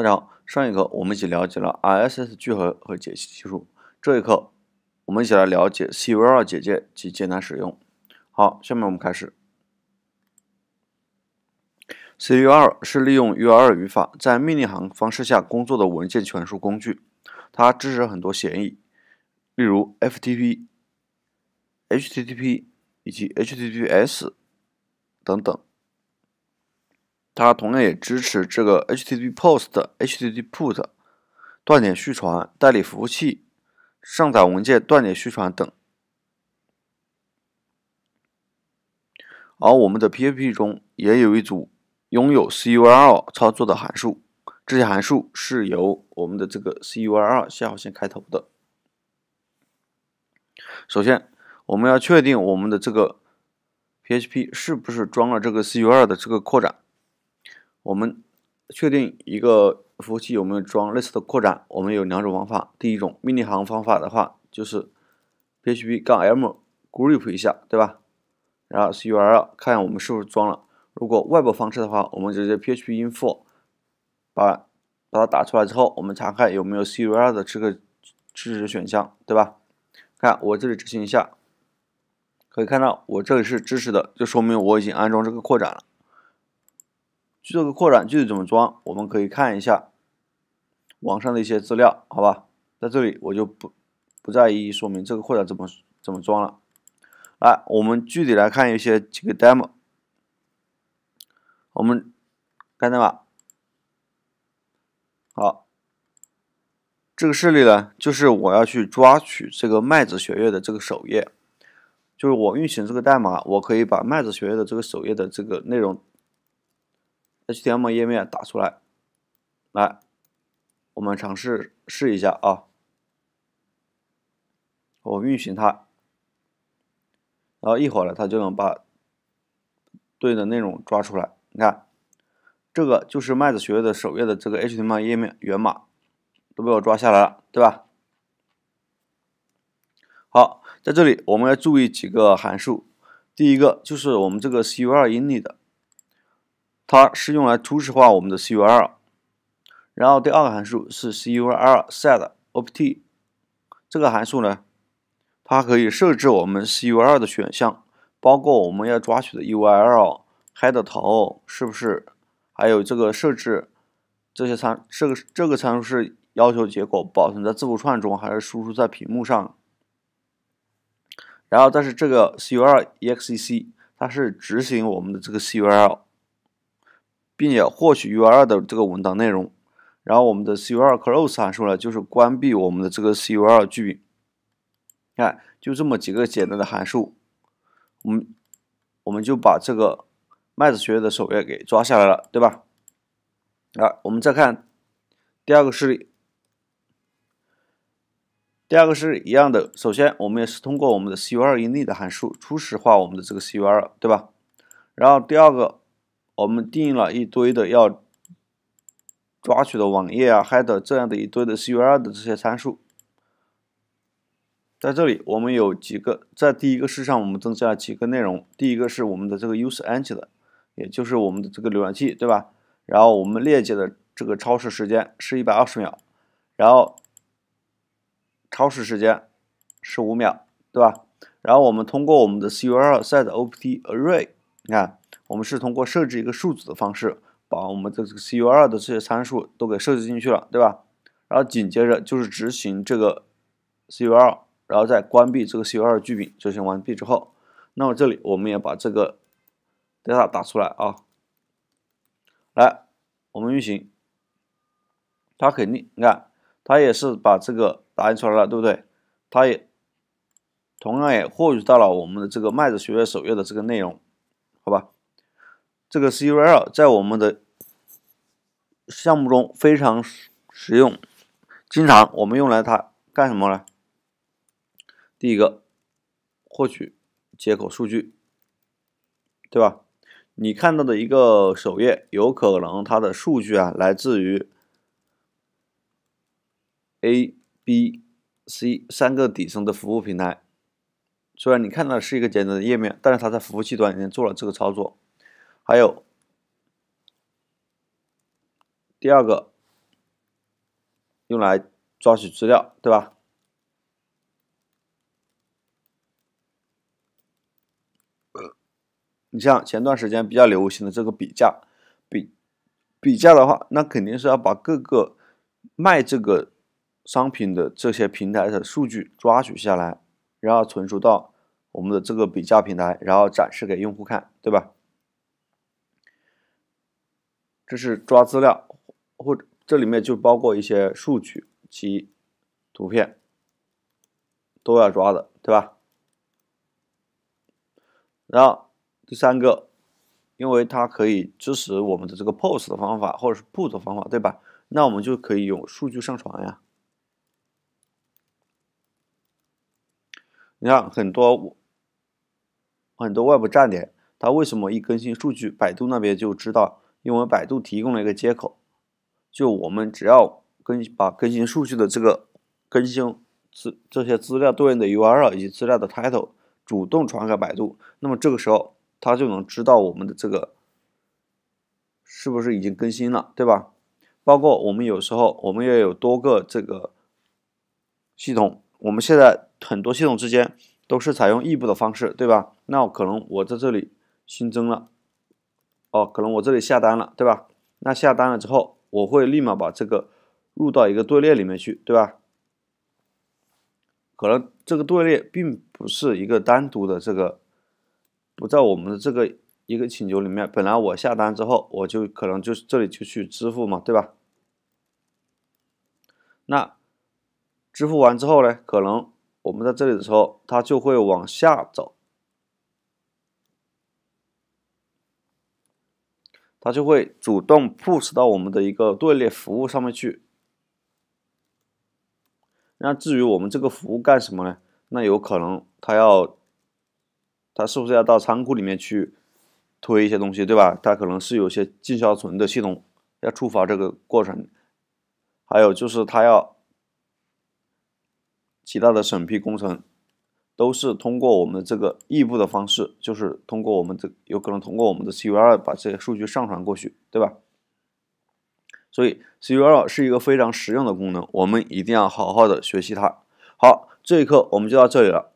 大家好，上一课我们一起了解了 ISS 聚合和解析技术。这一课我们一起来了解 c u r 解简及简单使用。好，下面我们开始。c u r 是利用 u r 语法在命令行方式下工作的文件传输工具，它支持很多协议，例如 FTP、HTTP 以及 HTTPS 等等。它同样也支持这个 HTTP POST、HTTP PUT 断点续传、代理服务器、上载文件、断点续传等。而我们的 PHP 中也有一组拥有 CURL 操作的函数，这些函数是由我们的这个 CURL 下划线开头的。首先，我们要确定我们的这个 PHP 是不是装了这个 CURL 的这个扩展。我们确定一个服务器有没有装类似的扩展，我们有两种方法。第一种命令行方法的话，就是 PHP 杠 M group 一下，对吧？然后 c u r l 看我们是不是装了。如果外部方式的话，我们直接 PHP info 把把它打出来之后，我们查看有没有 c u r l 的这个支持选项，对吧？看我这里执行一下，可以看到我这里是支持的，就说明我已经安装这个扩展了。去做个扩展，具体怎么装，我们可以看一下网上的一些资料，好吧，在这里我就不不再一一说明这个扩展怎么怎么装了。来，我们具体来看一些几个 demo，我们看到吧？好，这个事例呢，就是我要去抓取这个麦子学院的这个首页，就是我运行这个代码，我可以把麦子学院的这个首页的这个内容。HTML 页面打出来，来，我们尝试试一下啊。我运行它，然后一会儿呢，它就能把对的内容抓出来。你看，这个就是麦子学院的首页的这个 HTML 页面源码，都被我抓下来了，对吧？好，在这里我们要注意几个函数，第一个就是我们这个 CURRIN 里的。它是用来初始化我们的 curl，然后第二个函数是 curl_set_opt，这个函数呢，它可以设置我们 curl 的选项，包括我们要抓取的 URL、head 头是不是，还有这个设置这些参这个这个参数是要求结果保存在字符串中，还是输出在屏幕上？然后，但是这个 c u r e x e c 它是执行我们的这个 curl。并且获取 u l 的这个文档内容，然后我们的 C U2 Close 函数呢，就是关闭我们的这个 C U2 剧本。看，就这么几个简单的函数，我们我们就把这个麦子学院的首页给抓下来了，对吧？来，我们再看第二个事例。第二个是一样的，首先我们也是通过我们的 C U2 Init 函数初始化我们的这个 C U2，对吧？然后第二个。我们定了一堆的要抓取的网页啊，head 这样的一堆的 c u r 的这些参数，在这里我们有几个，在第一个事项我们增加了几个内容。第一个是我们的这个 User-Agent，也就是我们的这个浏览器，对吧？然后我们链接的这个超时时间是一百二十秒，然后超时时间是五秒，对吧？然后我们通过我们的 CURL set opt array。你看，我们是通过设置一个数组的方式，把我们的这个 C U R 的这些参数都给设置进去了，对吧？然后紧接着就是执行这个 C U R，然后再关闭这个 C U R 聚丙执行完毕之后，那么这里我们也把这个 data 打出来啊。来，我们运行，它肯定，你看，它也是把这个打印出来了，对不对？它也同样也获取到了我们的这个麦子学院首页的这个内容。吧，这个 CURL 在我们的项目中非常实实用，经常我们用来它干什么呢？第一个，获取接口数据，对吧？你看到的一个首页，有可能它的数据啊，来自于 A、B、C 三个底层的服务平台。虽然你看到的是一个简单的页面，但是它在服务器端已经做了这个操作。还有第二个，用来抓取资料，对吧？你像前段时间比较流行的这个比价，比比价的话，那肯定是要把各个卖这个商品的这些平台的数据抓取下来。然后存储到我们的这个比价平台，然后展示给用户看，对吧？这是抓资料，或者这里面就包括一些数据及图片都要抓的，对吧？然后第三个，因为它可以支持我们的这个 POS 的方法或者是步骤方法，对吧？那我们就可以用数据上传呀。你看很多很多外部站点，它为什么一更新数据，百度那边就知道？因为百度提供了一个接口，就我们只要更把更新数据的这个更新资这些资料对应的 URL 以及资料的 title 主动传给百度，那么这个时候它就能知道我们的这个是不是已经更新了，对吧？包括我们有时候我们也有多个这个系统，我们现在。很多系统之间都是采用异步的方式，对吧？那可能我在这里新增了，哦，可能我这里下单了，对吧？那下单了之后，我会立马把这个入到一个队列里面去，对吧？可能这个队列并不是一个单独的这个，不在我们的这个一个请求里面。本来我下单之后，我就可能就这里就去支付嘛，对吧？那支付完之后呢，可能。我们在这里的时候，它就会往下走，它就会主动 push 到我们的一个队列服务上面去。那至于我们这个服务干什么呢？那有可能它要，它是不是要到仓库里面去推一些东西，对吧？它可能是有些进销存的系统要触发这个过程，还有就是它要。其他的审批工程都是通过我们这个异步的方式，就是通过我们这有可能通过我们的 C U R 把这些数据上传过去，对吧？所以 C U R 是一个非常实用的功能，我们一定要好好的学习它。好，这一课我们就到这里了。